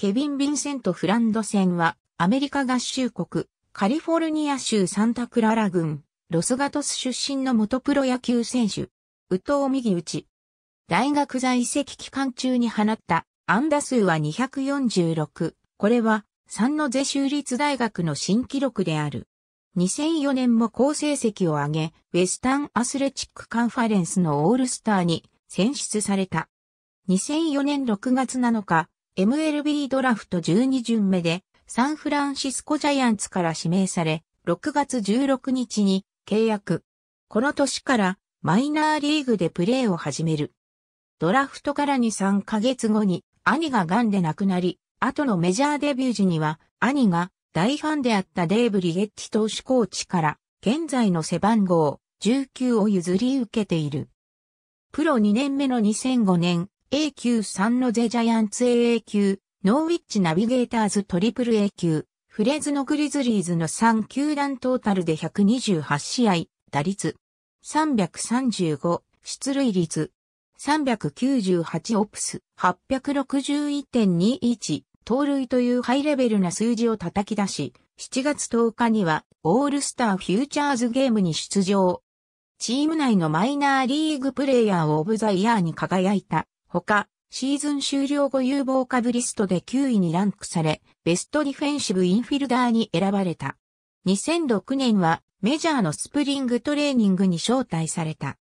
ケビン・ヴィンセント・フランドセンは、アメリカ合衆国、カリフォルニア州サンタクララ郡、ロスガトス出身の元プロ野球選手、ウト藤右打ち。大学在籍期間中に放った安打数は246。これは、三ノ瀬州立大学の新記録である。2004年も好成績を上げ、ウェスタンアスレチックカンファレンスのオールスターに選出された。2004年6月7日、MLB ドラフト12巡目でサンフランシスコジャイアンツから指名され、6月16日に契約。この年からマイナーリーグでプレーを始める。ドラフトから2、3ヶ月後に兄が癌で亡くなり、後のメジャーデビュー時には兄が大ファンであったデーブ・リゲッチ投手コーチから現在の背番号19を譲り受けている。プロ2年目の2005年、A 級3のゼジャイアンツ AA 級、ノーウィッチナビゲーターズトリプル A 級、フレーズのグリズリーズの3球団トータルで128試合、打率335、出塁率398オプス、861.21、盗塁というハイレベルな数字を叩き出し、7月10日にはオールスターフューチャーズゲームに出場。チーム内のマイナーリーグプレイヤーオブザイヤーに輝いた。他、シーズン終了後有望株リストで9位にランクされ、ベストディフェンシブインフィルダーに選ばれた。2006年はメジャーのスプリングトレーニングに招待された。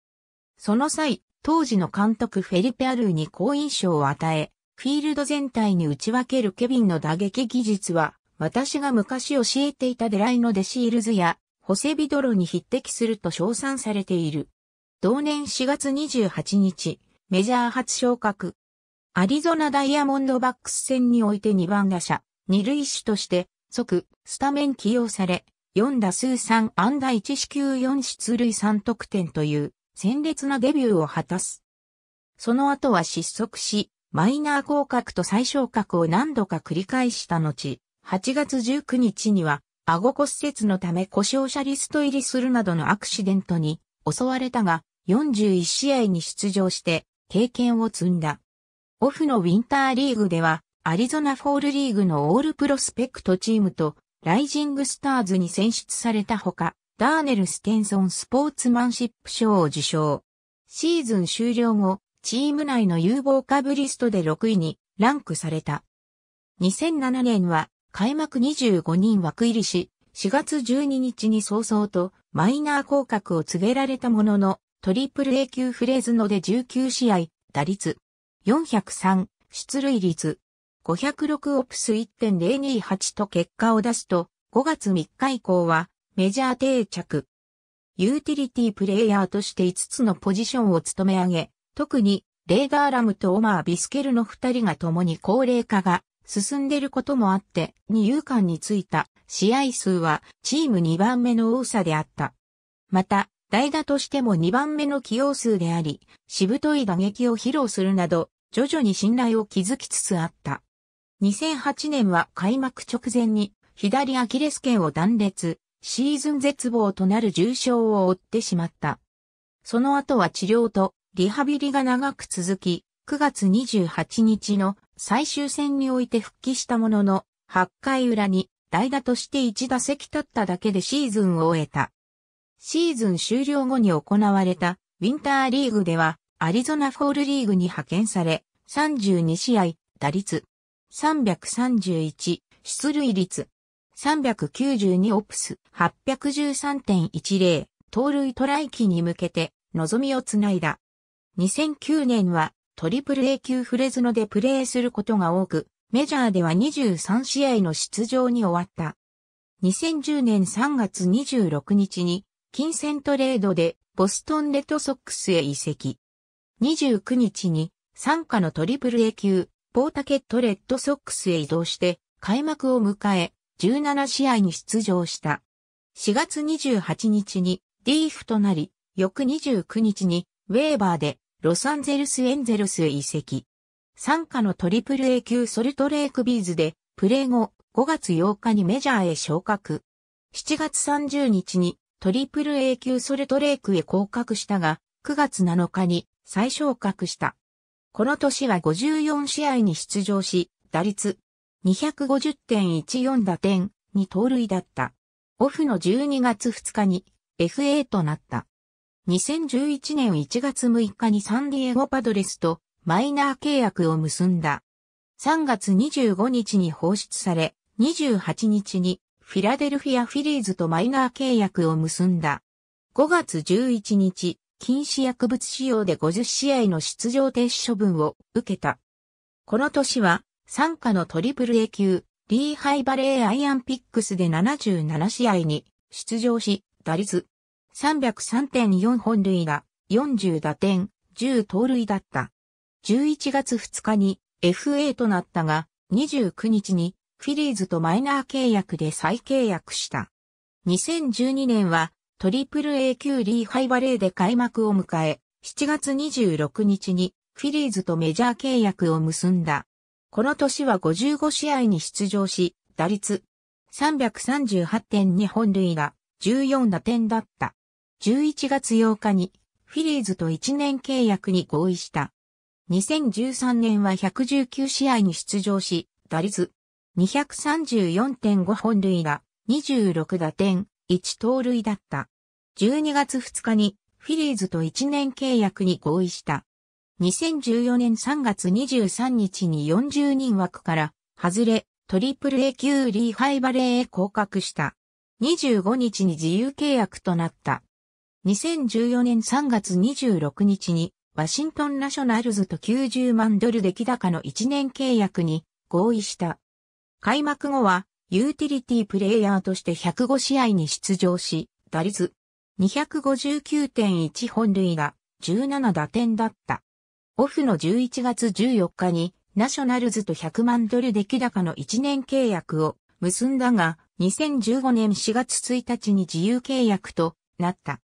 その際、当時の監督フェリペ・アルーに好印象を与え、フィールド全体に打ち分けるケビンの打撃技術は、私が昔教えていたデライノ・デシールズや、ホセビドロに匹敵すると称賛されている。同年4月28日、メジャー初昇格。アリゾナダイヤモンドバックス戦において2番打者、二塁手として、即、スタメン起用され、4打数3安打1四球4出塁3得点という、鮮烈なデビューを果たす。その後は失速し、マイナー降格と再昇格を何度か繰り返した後、8月19日には、顎骨折のため故障者リスト入りするなどのアクシデントに襲われたが、41試合に出場して経験を積んだ。オフのウィンターリーグでは、アリゾナフォールリーグのオールプロスペクトチームと、ライジングスターズに選出されたほか、ダーネル・ステンソンスポーツマンシップ賞を受賞。シーズン終了後、チーム内の有望株リストで6位にランクされた。2007年は開幕25人枠入りし、4月12日に早々とマイナー降格を告げられたものの、トリプル A 級フレーズので19試合、打率403、出塁率506オプス1.028と結果を出すと、5月3日以降はメジャー定着。ユーティリティプレイヤーとして5つのポジションを務め上げ、特にレーダーラムとオマー・ビスケルの2人が共に高齢化が進んでいることもあって、二遊間についた試合数はチーム2番目の多さであった。また、代打としても2番目の起用数であり、しぶとい打撃を披露するなど、徐々に信頼を築きつつあった。2008年は開幕直前に左アキレス腱を断裂、シーズン絶望となる重傷を負ってしまった。その後は治療とリハビリが長く続き、9月28日の最終戦において復帰したものの、8回裏に代打として1打席立っただけでシーズンを終えた。シーズン終了後に行われたウィンターリーグではアリゾナフォールリーグに派遣され32試合打率331出塁率392オプス813.10盗塁トライ期に向けて望みをつないだ。2009年はトリプル A 級フレズノでプレーすることが多く、メジャーでは23試合の出場に終わった。2010年3月26日に金銭トレードでボストンレッドソックスへ移籍。29日に参加のトリプル A 級、ポータケットレッドソックスへ移動して開幕を迎え、17試合に出場した。4月28日にディーフとなり、翌29日にウェーバーでロサンゼルスエンゼルスへ移籍。参加のトリプル A 級ソルトレイクビーズでプレー後5月8日にメジャーへ昇格。7月30日にトリプル A 級ソルトレークへ降格したが、9月7日に再昇格した。この年は54試合に出場し、打率250.14打点に盗塁だった。オフの12月2日に FA となった。2011年1月6日にサンディエゴパドレスとマイナー契約を結んだ。3月25日に放出され、28日にフィラデルフィア・フィリーズとマイナー契約を結んだ。5月11日、禁止薬物使用で50試合の出場停止処分を受けた。この年は、参加のトリプル A 級、リーハイバレーアイアンピックスで77試合に出場し、打率303.4本塁打、40打点、10盗塁だった。11月2日に FA となったが、29日にフィリーズとマイナー契約で再契約した。2012年は、トリプル A 級リーハイバレーで開幕を迎え、7月26日にフィリーズとメジャー契約を結んだ。この年は55試合に出場し、打率338.2本塁が14打点だった。11月8日にフィリーズと1年契約に合意した。2013年は119試合に出場し、打率234.5本塁打、26打点、1盗塁だった。12月2日にフィリーズと1年契約に合意した。2014年3月23日に40人枠から外れ、トリプル A 級リーハイバレーへ降格した。25日に自由契約となった。2014年3月26日にワシントンナショナルズと90万ドル出来高の1年契約に合意した。開幕後は、ユーティリティプレイヤーとして105試合に出場し、打率259.1本塁が17打点だった。オフの11月14日に、ナショナルズと100万ドル出来高の1年契約を結んだが、2015年4月1日に自由契約となった。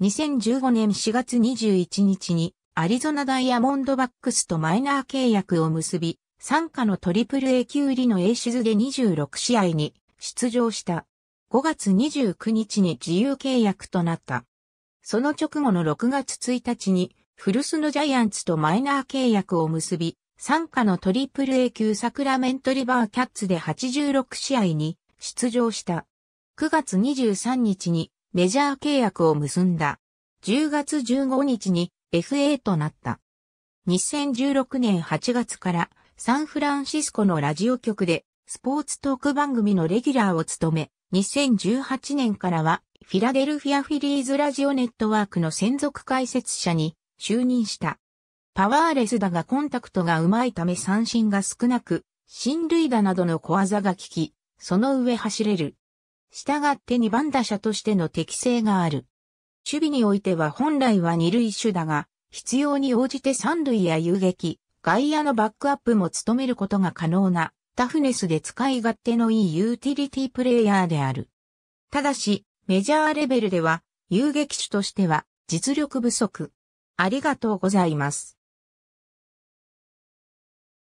2015年4月21日にアリゾナダイヤモンドバックスとマイナー契約を結び、参加のトリプル A 級入りの A シズで26試合に出場した。5月29日に自由契約となった。その直後の6月1日に、フ古巣のジャイアンツとマイナー契約を結び、参加のトリプル A 級サクラメントリバーキャッツで86試合に出場した。9月23日にメジャー契約を結んだ。10月15日に FA となった。2016年8月からサンフランシスコのラジオ局でスポーツトーク番組のレギュラーを務め、2018年からはフィラデルフィアフィリーズラジオネットワークの専属解説者に就任した。パワーレスだがコンタクトがうまいため三振が少なく、進塁打などの小技が効き、その上走れる。したがって2番打者としての適性がある。守備においては本来は2塁手だが、必要に応じて3塁や遊撃、外野のバックアップも務めることが可能な、タフネスで使い勝手のいいユーティリティプレイヤーである。ただし、メジャーレベルでは、遊撃手としては、実力不足。ありがとうございます。